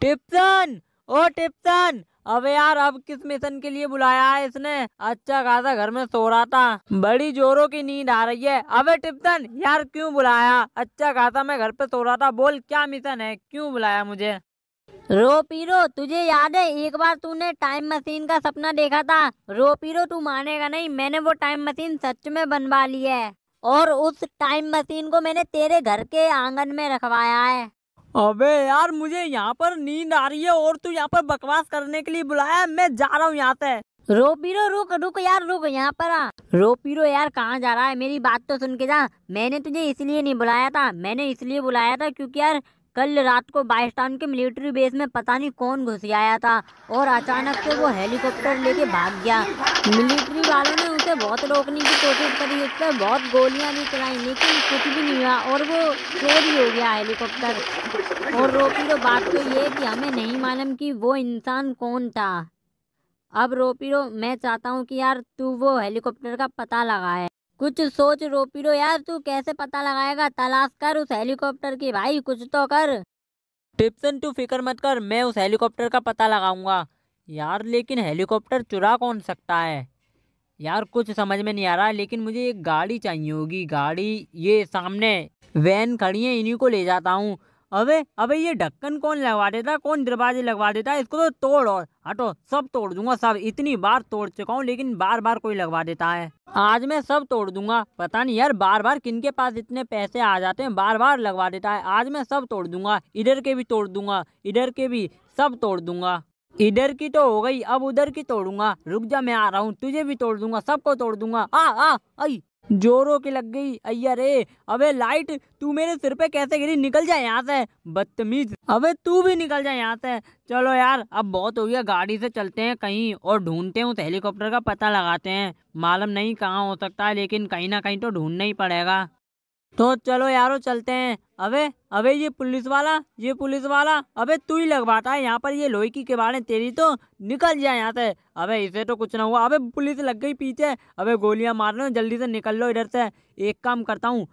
टिप्सन ओ टिप्सन अबे यार अब किस मिशन के लिए बुलाया है इसने अच्छा खासा घर में सो रहा था बड़ी जोरों की नींद आ रही है अबे टिप्सन यार क्यों बुलाया अच्छा खासा मैं घर पे सो रहा था बोल क्या मिशन है क्यों बुलाया मुझे रो पीरो तुझे याद है एक बार तूने टाइम मशीन का सपना देखा था रो पीरो तू मानेगा नहीं मैंने वो टाइम मशीन सच में बनवा ली है और उस टाइम मशीन को मैंने तेरे घर के आंगन में रखवाया है अबे यार मुझे यहाँ पर नींद आ रही है और तू यहाँ पर बकवास करने के लिए बुलाया मैं जा रहा हूँ यहाँ से रो पीरो रुक रुक यार रुक यहाँ पर आ रो पीरो यार कहाँ जा रहा है मेरी बात तो सुन के जा मैंने तुझे इसलिए नहीं बुलाया था मैंने इसलिए बुलाया था क्योंकि यार कल रात को बाइस्टान के मिलिट्री बेस में पता नहीं कौन घुस आया था और अचानक से वो हेलीकॉप्टर लेके भाग गया मिलिट्री वालों ने उसे बहुत रोकने की कोशिश करी उस पर बहुत गोलियां भी चलाई लेकिन कुछ भी नहीं हुआ और वो चोरी हो गया हेलीकॉप्टर और रोपी रो बात तो ये कि हमें नहीं मालूम कि वो इंसान कौन था अब रोपी रो मैं चाहता हूँ कि यार तू वो हेलीकॉप्टर का पता लगाए कुछ सोच रो यार तू कैसे पता लगाएगा तलाश कर उस हेलीकॉप्टर की भाई कुछ तो कर टिप्सन तू फिक्र मत कर मैं उस हेलीकॉप्टर का पता लगाऊंगा यार लेकिन हेलीकॉप्टर चुरा कौन सकता है यार कुछ समझ में नहीं आ रहा लेकिन मुझे एक गाड़ी चाहिए होगी गाड़ी ये सामने वैन खड़ी है इन्हीं को ले जाता हूँ अबे अबे ये ढक्कन कौन लगवा देता कौन दरवाजे लगवा देता इसको तो तोड़ और हटो सब तोड़ दूंगा सब इतनी बार तोड़ चुका हूँ लेकिन बार बार कोई लगवा देता है आज मैं सब तोड़ दूंगा पता नहीं यार बार बार किन के पास इतने पैसे आ जाते हैं बार बार लगवा देता है आज मैं सब तोड़ दूंगा इधर के भी तोड़ दूंगा इधर के भी सब तोड़ दूंगा इधर की तो हो गई अब उधर की तोड़ूंगा रुक जा मैं आ रहा हूँ तुझे भी तोड़ दूंगा सबको तोड़ दूंगा आ आ आई जोरों की लग गई अय्या रे अबे लाइट तू मेरे सिर पे कैसे गिरी निकल जा यहाँ से बदतमीज अबे तू भी निकल जा यहाँ से चलो यार अब बहुत हो गया गाड़ी से चलते हैं कहीं और ढूंढते हैं उस हेलीकॉप्टर का पता लगाते हैं मालूम नहीं कहाँ हो सकता है लेकिन कहीं ना कहीं तो ढूंढना ही पड़ेगा तो चलो यारो चलते हैं अबे अबे ये पुलिस वाला ये पुलिस वाला अबे तू ही लगवाता है यहाँ पर ये लोहे की किबाड़ें तेरी तो निकल जाए यहाँ से अबे इसे तो कुछ ना हुआ अबे पुलिस लग गई पीछे अबे गोलियां मार लो जल्दी से निकल लो इधर से एक काम करता हूँ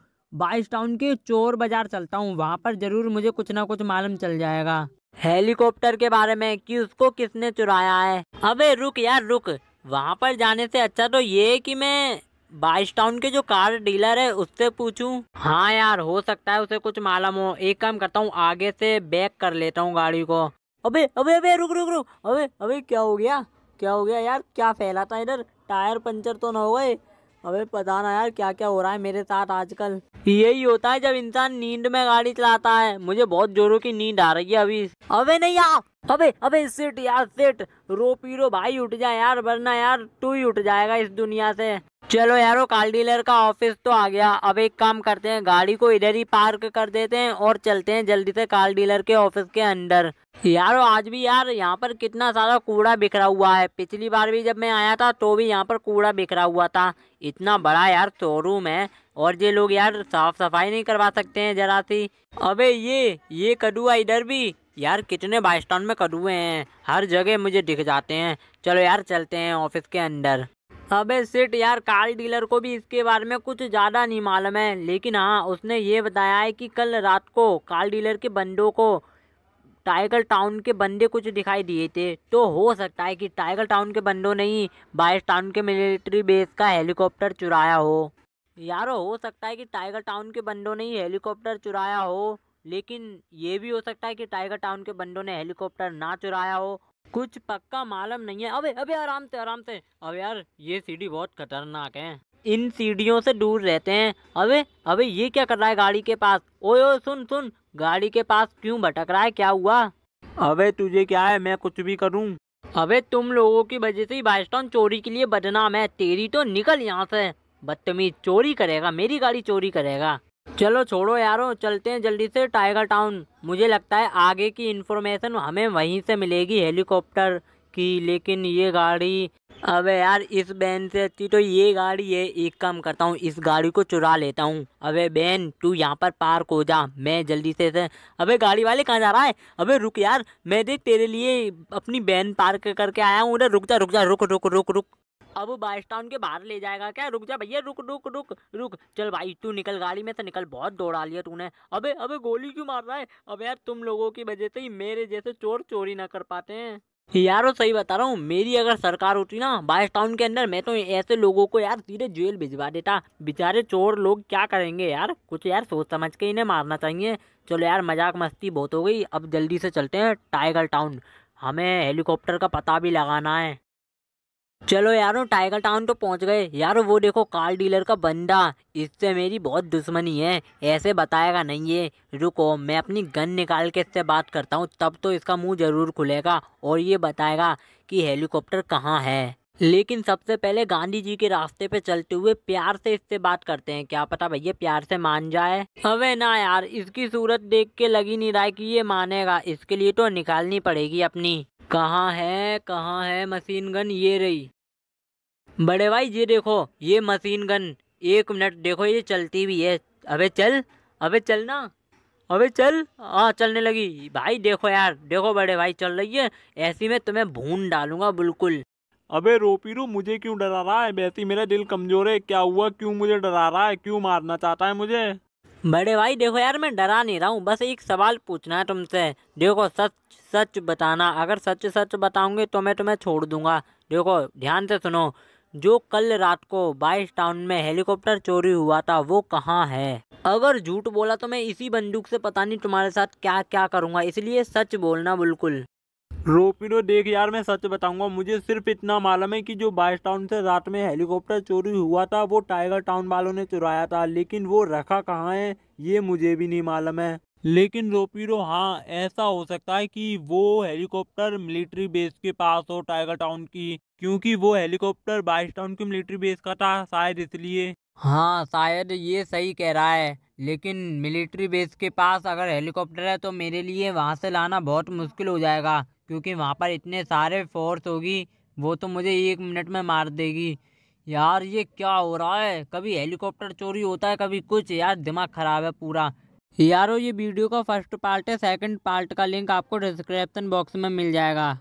बाइस टाउन के चोर बाजार चलता हूँ वहाँ पर जरूर मुझे कुछ ना कुछ मालूम चल जाएगा हेलीकॉप्टर के बारे में कि उसको किसने चुराया है अबे रुक यार रुक वहाँ पर जाने से अच्छा तो ये है कि मैं बाइस टाउन के जो कार डीलर है उससे पूछूं हाँ यार हो सकता है उसे कुछ मालूम हो एक काम करता हूँ आगे से बैक कर लेता हूँ गाड़ी को अबे अबे अबे रुक रुक रुक अबे अबे क्या हो गया क्या हो गया यार क्या फैला था इधर टायर पंचर तो ना हो गए अबे पता ना यार क्या क्या हो रहा है मेरे साथ आजकल यही होता है जब इंसान नींद में गाड़ी चलाता है मुझे बहुत जोरों की नींद आ रही है अभी अबे नहीं यार अबे अबे सेठ यार सिट रो पी रो भाई उठ जाए यार वरना यार तू ही उठ जाएगा इस दुनिया से चलो यारो कार डीलर का ऑफिस तो आ गया अब एक काम करते हैं गाड़ी को इधर ही पार्क कर देते हैं और चलते हैं जल्दी से कार डीलर के ऑफिस के अंदर यारो आज भी यार यहाँ पर कितना सारा कूड़ा बिखरा हुआ है पिछली बार भी जब मैं आया था तो भी यहाँ पर कूड़ा बिखरा हुआ था इतना बड़ा यार शोरूम है और ये लोग यार साफ सफाई नहीं करवा सकते हैं जरा सी अबे ये ये कदुआ इधर भी यार कितने बाइस्टान में कदुए हैं हर जगह मुझे दिख जाते हैं चलो यार चलते हैं ऑफिस के अंदर अबे सिट यार कार डीलर को भी इसके बारे में कुछ ज़्यादा नहीं मालूम है लेकिन हाँ उसने ये बताया है कि कल रात को कार डीलर के बंदों को टाइगर टाउन के बंदे कुछ दिखाई दिए थे तो हो सकता है कि टाइगर टाउन के बंदों ने ही बाइस टाउन के मिलिट्री बेस का हेलीकॉप्टर चुराया हो यारो हो सकता है कि टाइगर टाउन के बंदों ने ही हेलीकॉप्टर चुराया हो लेकिन ये भी हो सकता है कि टाइगर टाउन के बंदों ने हेलीकॉप्टर ना चुराया हो कुछ पक्का मालूम नहीं है अबे अबे आराम से आराम से अब यार ये सीढ़ी बहुत खतरनाक है इन सीढ़ियों से दूर रहते हैं अबे अबे ये क्या कर रहा है गाड़ी के पास ओए ओए सुन सुन गाड़ी के पास क्यों भटक रहा है क्या हुआ अबे तुझे क्या है मैं कुछ भी करूँ अबे तुम लोगों की वजह से ही चोरी के लिए बदनाम है तेरी तो निकल यहाँ से बदतमीज चोरी करेगा मेरी गाड़ी चोरी करेगा चलो छोड़ो यारो चलते हैं जल्दी से टाइगर टाउन मुझे लगता है आगे की इन्फॉर्मेशन हमें वहीं से मिलेगी हेलीकॉप्टर की लेकिन ये गाड़ी अबे यार इस बहन से अच्छी तो ये गाड़ी है एक काम करता हूँ इस गाड़ी को चुरा लेता हूँ अबे बहन तू यहाँ पर पार्क हो जा मैं जल्दी से, अब अबे गाड़ी वाले कहाँ जा रहा है अबे रुक यार मैं देख तेरे लिए अपनी बहन पार्क करके आया हूँ उधर रुक जा रुक जा रुक रुक रुक रुक अब बाइस टाउन के बाहर ले जाएगा क्या रुक जा भैया रुक रुक रुक रुक चल भाई तू निकल गाड़ी में से निकल बहुत दौड़ा लिया तूने अबे अबे गोली क्यों मार रहा है अब यार तुम लोगों की वजह से ही मेरे जैसे चोर चोरी ना कर पाते हैं यार सही बता रहा हूँ मेरी अगर सरकार होती ना बाइस टाउन के अंदर मैं तो ऐसे लोगों को यार सीधे जेल भिजवा देता बेचारे चोर लोग क्या करेंगे यार कुछ यार सोच समझ के इन्हें मारना चाहिए चलो यार मजाक मस्ती बहुत हो गई अब जल्दी से चलते हैं टाइगर टाउन हमें हेलीकॉप्टर का पता भी लगाना है चलो यारो टाइगर टाउन तो पहुंच गए यारो वो देखो कार डीलर का बंदा इससे मेरी बहुत दुश्मनी है ऐसे बताएगा नहीं ये रुको मैं अपनी गन निकाल के इससे बात करता हूँ तब तो इसका मुंह जरूर खुलेगा और ये बताएगा कि हेलीकॉप्टर कहाँ है लेकिन सबसे पहले गांधी जी के रास्ते पे चलते हुए प्यार से इससे बात करते हैं क्या पता भैया प्यार से मान जाए हवे ना यार इसकी सूरत देख के लगी नहीं रहा है कि ये मानेगा इसके लिए तो निकालनी पड़ेगी अपनी कहाँ है कहाँ है मशीन गन ये रही बड़े भाई ये देखो ये मशीन गन एक मिनट देखो ये चलती भी है अबे चल अबे चल ना अबे चल हाँ चलने लगी भाई देखो यार देखो बड़े भाई चल रही है ऐसी में तुम्हें भून डालूंगा बिल्कुल अबे रू मुझे क्यों डरा रहा है वैसी मेरा दिल कमजोर है क्या हुआ क्यों मुझे डरा रहा है क्यों मारना चाहता है मुझे बड़े भाई देखो यार मैं डरा नहीं रहा हूँ बस एक सवाल पूछना है तुमसे देखो सच सच बताना अगर सच सच बताऊँगी तो मैं तुम्हें छोड़ दूंगा देखो ध्यान से सुनो जो कल रात को बाइस टाउन में हेलीकॉप्टर चोरी हुआ था वो कहाँ है अगर झूठ बोला तो मैं इसी बंदूक से पता नहीं तुम्हारे साथ क्या क्या करूँगा इसलिए सच बोलना बिल्कुल रोपिडो देख यार मैं सच बताऊंगा मुझे सिर्फ इतना मालूम है कि जो बाइस टाउन से रात में हेलीकॉप्टर चोरी हुआ था वो टाइगर टाउन वालों ने चुराया था लेकिन वो रखा कहाँ है ये मुझे भी नहीं मालूम है लेकिन रोपीरो हाँ ऐसा हो सकता है कि वो हेलीकॉप्टर मिलिट्री बेस के पास हो टाइगर टाउन की क्योंकि वो हेलीकॉप्टर बाइस टाउन की मिलिट्री बेस का था शायद इसलिए हाँ शायद ये सही कह रहा है लेकिन मिलिट्री बेस के पास अगर हेलीकॉप्टर है तो मेरे लिए वहाँ से लाना बहुत मुश्किल हो जाएगा क्योंकि वहाँ पर इतने सारे फोर्स होगी वो तो मुझे एक मिनट में मार देगी यार ये क्या हो रहा है कभी हेलीकॉप्टर चोरी होता है कभी कुछ यार दिमाग ख़राब है पूरा यारो ये वीडियो का फर्स्ट पार्ट है सेकंड पार्ट का लिंक आपको डिस्क्रिप्शन बॉक्स में मिल जाएगा